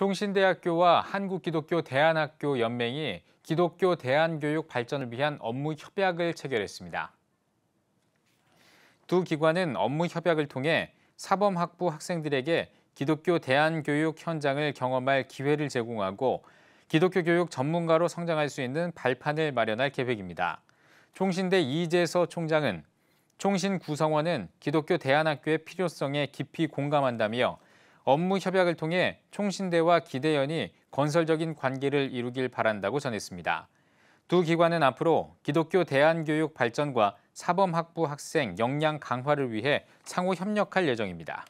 총신대학교와 한국기독교 대안학교 연맹이 기독교 대안교육 발전을 위한 업무 협약을 체결했습니다. 두 기관은 업무 협약을 통해 사범학부 학생들에게 기독교 대안교육 현장을 경험할 기회를 제공하고 기독교 교육 전문가로 성장할 수 있는 발판을 마련할 계획입니다. 총신대 이재서 총장은 총신 구성원은 기독교 대안학교의 필요성에 깊이 공감한다며 업무 협약을 통해 총신대와 기대연이 건설적인 관계를 이루길 바란다고 전했습니다. 두 기관은 앞으로 기독교 대안교육 발전과 사범학부 학생 역량 강화를 위해 상호 협력할 예정입니다.